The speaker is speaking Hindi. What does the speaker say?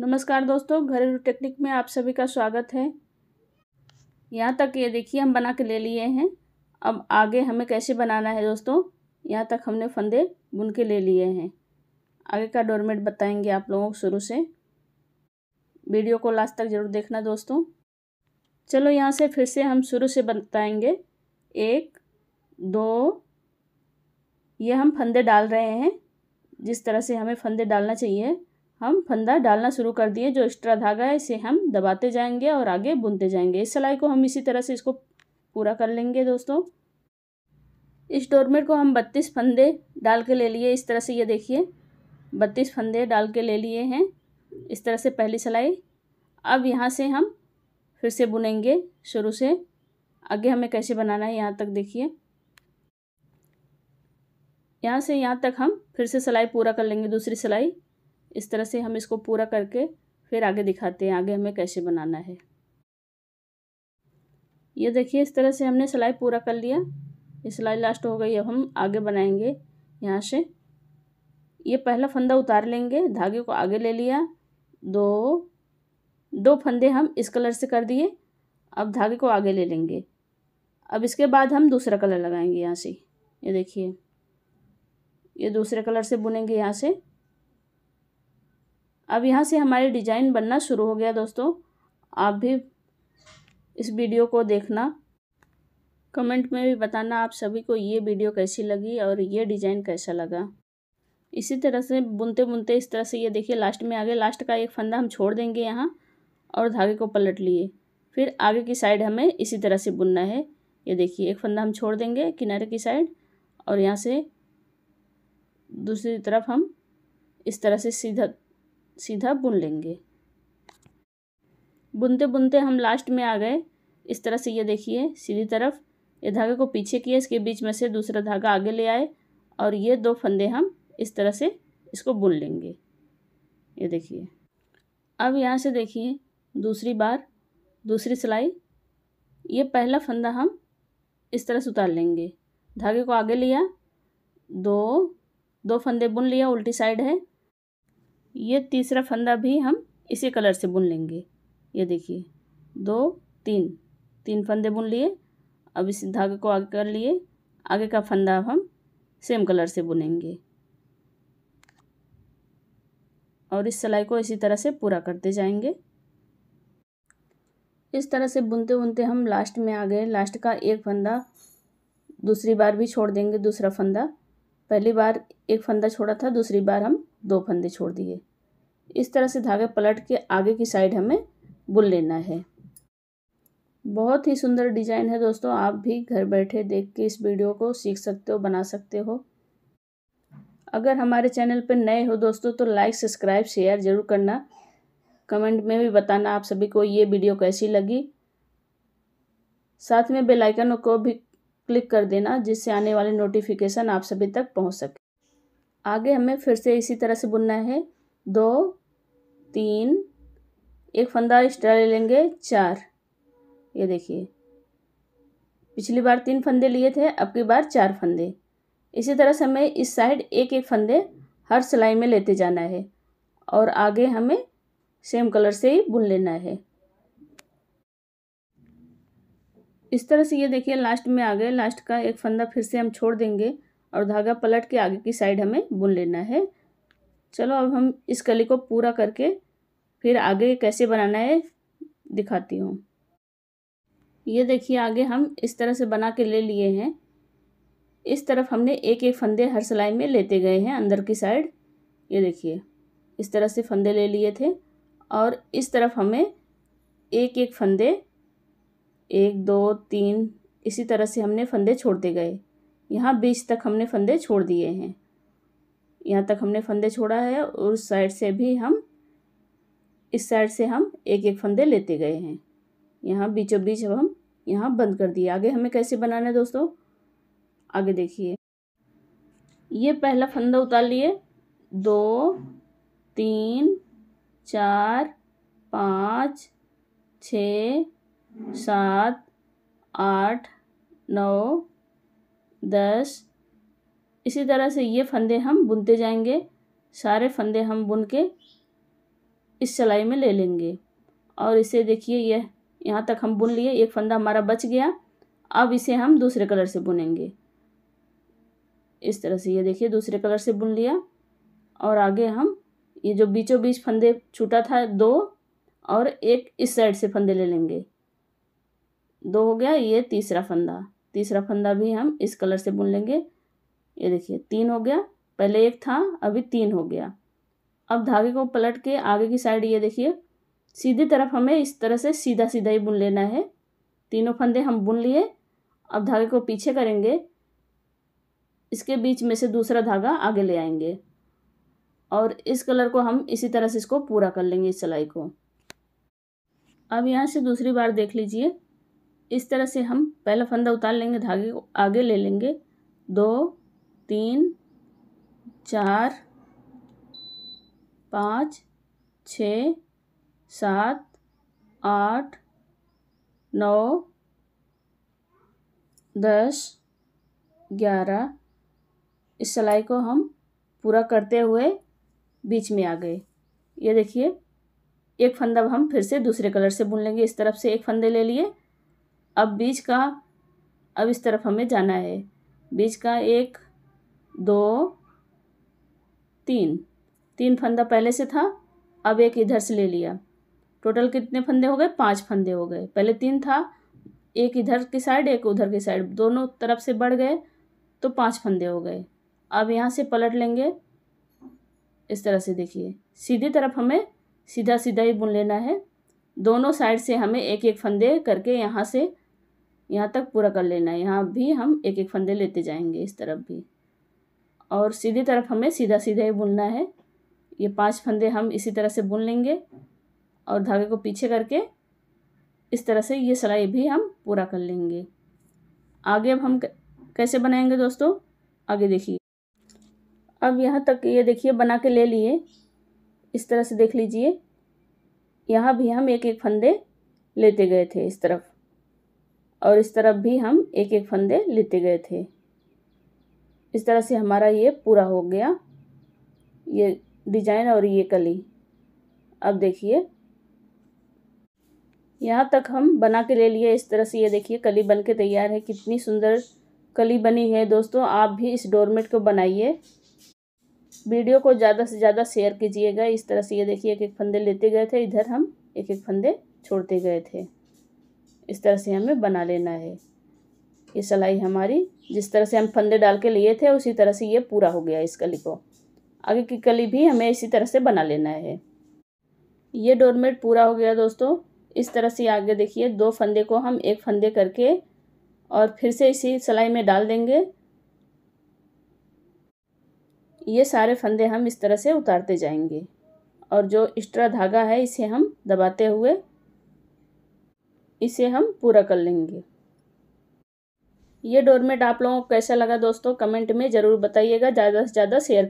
नमस्कार दोस्तों घरेलू टेक्निक में आप सभी का स्वागत है यहाँ तक ये देखिए हम बना के ले लिए हैं अब आगे हमें कैसे बनाना है दोस्तों यहाँ तक हमने फंदे बुन के ले लिए हैं आगे का डोरमेट बताएंगे आप लोगों को शुरू से वीडियो को लास्ट तक ज़रूर देखना दोस्तों चलो यहाँ से फिर से हम शुरू से बताएँगे एक दो ये हम फंदे डाल रहे हैं जिस तरह से हमें फंदे डालना चाहिए हम फंदा डालना शुरू कर दिए जो एक्स्ट्रा धागा है इसे हम दबाते जाएंगे और आगे बुनते जाएंगे इस सिलाई को हम इसी तरह से इसको पूरा कर लेंगे दोस्तों इस डोरमेट को हम बत्तीस फंदे डाल के ले लिए इस तरह से ये देखिए बत्तीस फंदे डाल के ले लिए हैं इस तरह से पहली सिलाई अब यहाँ से हम फिर से बुनेंगे शुरू से आगे हमें कैसे बनाना है यहाँ तक देखिए यहाँ से यहाँ तक हम फिर से सिलाई पूरा कर लेंगे दूसरी सिलाई इस तरह से हम इसको पूरा करके फिर आगे दिखाते हैं आगे हमें कैसे बनाना है ये देखिए इस तरह से हमने सिलाई पूरा कर लिया ये सिलाई लास्ट हो गई अब हम आगे बनाएंगे यहाँ से ये पहला फंदा उतार लेंगे धागे को आगे ले लिया दो दो फंदे हम इस कलर से कर दिए अब धागे को आगे ले लेंगे अब इसके बाद हम दूसरा कलर लगाएंगे यहाँ से ये देखिए ये दूसरे कलर से बुनेंगे यहाँ से अब यहाँ से हमारी डिजाइन बनना शुरू हो गया दोस्तों आप भी इस वीडियो को देखना कमेंट में भी बताना आप सभी को ये वीडियो कैसी लगी और ये डिज़ाइन कैसा लगा इसी तरह से बुनते बुनते इस तरह से ये देखिए लास्ट में आगे लास्ट का एक फंदा हम छोड़ देंगे यहाँ और धागे को पलट लिए फिर आगे की साइड हमें इसी तरह से बुनना है ये देखिए एक फंदा हम छोड़ देंगे किनारे की साइड और यहाँ से दूसरी तरफ हम इस तरह से सीधा सीधा बुन लेंगे बुनते बुनते हम लास्ट में आ गए इस तरह से ये देखिए सीधी तरफ ये धागे को पीछे किए इसके बीच में से दूसरा धागा आगे ले आए और ये दो फंदे हम इस तरह से इसको बुन लेंगे ये देखिए अब यहाँ से देखिए दूसरी बार दूसरी सिलाई ये पहला फंदा हम इस तरह से उतार लेंगे धागे को आगे लिया दो दो फंदे बुन लिया उल्टी साइड है ये तीसरा फंदा भी हम इसी कलर से बुन लेंगे ये देखिए दो तीन तीन फंदे बुन लिए अब इस धागे को आगे कर लिए आगे का फंदा हम सेम कलर से बुनेंगे और इस सिलाई को इसी तरह से पूरा करते जाएंगे इस तरह से बुनते बुनते हम लास्ट में आ गए लास्ट का एक फंदा दूसरी बार भी छोड़ देंगे दूसरा फंदा पहली बार एक फंदा छोड़ा था दूसरी बार हम दो फंदे छोड़ दिए इस तरह से धागा पलट के आगे की साइड हमें बुन लेना है बहुत ही सुंदर डिज़ाइन है दोस्तों आप भी घर बैठे देख के इस वीडियो को सीख सकते हो बना सकते हो अगर हमारे चैनल पर नए हो दोस्तों तो लाइक सब्सक्राइब शेयर ज़रूर करना कमेंट में भी बताना आप सभी को ये वीडियो कैसी लगी साथ में बेल आइकन को भी क्लिक कर देना जिससे आने वाले नोटिफिकेशन आप सभी तक पहुंच सके आगे हमें फिर से इसी तरह से बुनना है दो तीन एक फंदा एक्स्ट्रा ले लेंगे चार ये देखिए पिछली बार तीन फंदे लिए थे अब की बार चार फंदे इसी तरह से हमें इस साइड एक एक फंदे हर सिलाई में लेते जाना है और आगे हमें सेम कलर से ही बुन लेना है इस तरह से ये देखिए लास्ट में आ गए लास्ट का एक फंदा फिर से हम छोड़ देंगे और धागा पलट के आगे की साइड हमें बुन लेना है चलो अब हम इस कली को पूरा करके फिर आगे कैसे बनाना है दिखाती हूँ ये देखिए आगे हम इस तरह से बना के ले लिए हैं इस तरफ हमने एक एक फंदे हर सिलाई में लेते गए हैं अंदर की साइड ये देखिए इस तरह से फंदे ले लिए थे और इस तरफ हमें एक एक फंदे एक दो तीन इसी तरह से हमने फंदे छोड़ते गए यहाँ बीच तक हमने फंदे छोड़ दिए हैं यहाँ तक हमने फंदे छोड़ा है और उस साइड से भी हम इस साइड से हम एक एक फंदे लेते गए हैं यहाँ बीचों बीच अब हम यहाँ बंद कर दिए आगे हमें कैसे बनाना है दोस्तों आगे देखिए ये पहला फंदा उतार लिए दो तीन चार पाँच छ सात आठ नौ दस इसी तरह से ये फंदे हम बुनते जाएंगे सारे फंदे हम बुन के इस सिलाई में ले लेंगे और इसे देखिए यह यहाँ तक हम बुन लिए एक फंदा हमारा बच गया अब इसे हम दूसरे कलर से बुनेंगे इस तरह से ये देखिए दूसरे कलर से बुन लिया और आगे हम ये जो बीचों बीच फंदे छूटा था दो और एक इस साइड से फंदे ले लेंगे दो हो गया ये तीसरा फंदा तीसरा फंदा भी हम इस कलर से बुन लेंगे ये देखिए तीन हो गया पहले एक था अभी तीन हो गया अब धागे को पलट के आगे की साइड ये देखिए सीधी तरफ हमें इस तरह से सीधा सीधा ही बुन लेना है तीनों फंदे हम बुन लिए अब धागे को पीछे करेंगे इसके बीच में से दूसरा धागा आगे ले आएंगे और इस कलर को हम इसी तरह से इसको पूरा कर लेंगे इस सिलाई को अब यहाँ से दूसरी बार देख लीजिए इस तरह से हम पहला फंदा उतार लेंगे धागे को आगे ले लेंगे दो तीन चार पाँच छ सात आठ नौ दस ग्यारह इस सिलाई को हम पूरा करते हुए बीच में आ गए ये देखिए एक फंदा अब हम फिर से दूसरे कलर से बुन लेंगे इस तरफ से एक फंदे ले लिए अब बीच का अब इस तरफ हमें जाना है बीच का एक दो तीन तीन फंदा पहले से था अब एक इधर से ले लिया टोटल कितने फंदे हो गए पांच फंदे हो गए पहले तीन था एक इधर की साइड एक उधर की साइड दोनों तरफ से बढ़ गए तो पांच फंदे हो गए अब यहाँ से पलट लेंगे इस तरह से देखिए सीधी तरफ हमें सीधा सीधा ही बुन लेना है दोनों साइड से हमें एक एक फंदे करके यहाँ से यहाँ तक पूरा कर लेना है यहाँ भी हम एक एक फंदे लेते जाएंगे इस तरफ भी और सीधी तरफ हमें सीधा सीधा ही बुनना है ये पांच फंदे हम इसी तरह से बुन लेंगे और धागे को पीछे करके इस तरह से ये सिलाई भी हम पूरा कर लेंगे आगे अब हम कैसे बनाएंगे दोस्तों आगे देखिए अब यहाँ तक ये देखिए बना के ले लिए इस तरह से देख लीजिए यहाँ भी हम एक एक फंदे लेते गए थे इस तरफ और इस तरफ भी हम एक एक फंदे लेते गए थे इस तरह से हमारा ये पूरा हो गया ये डिजाइन और ये कली अब देखिए यहाँ तक हम बना के ले लिए इस तरह से ये देखिए कली बन के तैयार है कितनी सुंदर कली बनी है दोस्तों आप भी इस डोरमेट को बनाइए वीडियो को ज़्यादा से ज़्यादा शेयर कीजिएगा इस तरह से ये देखिए एक एक फंदे लेते गए थे इधर हम एक एक फंदे छोड़ते गए थे इस तरह से हमें बना लेना है ये सलाई हमारी जिस तरह से हम फंदे डाल के लिए थे उसी तरह से ये पूरा हो गया इस कली को आगे की कली भी हमें इसी तरह से बना लेना है ये डोरमेट पूरा हो गया दोस्तों इस तरह से आगे देखिए दो फंदे को हम एक फंदे करके और फिर से इसी सलाई में डाल देंगे ये सारे फंदे हम इस तरह से उतारते जाएंगे और जो एक्स्ट्रा धागा है इसे हम दबाते हुए इसे हम पूरा कर लेंगे ये डोरमेट आप लोगों को कैसा लगा दोस्तों कमेंट में ज़रूर बताइएगा ज़्यादा से ज़्यादा शेयर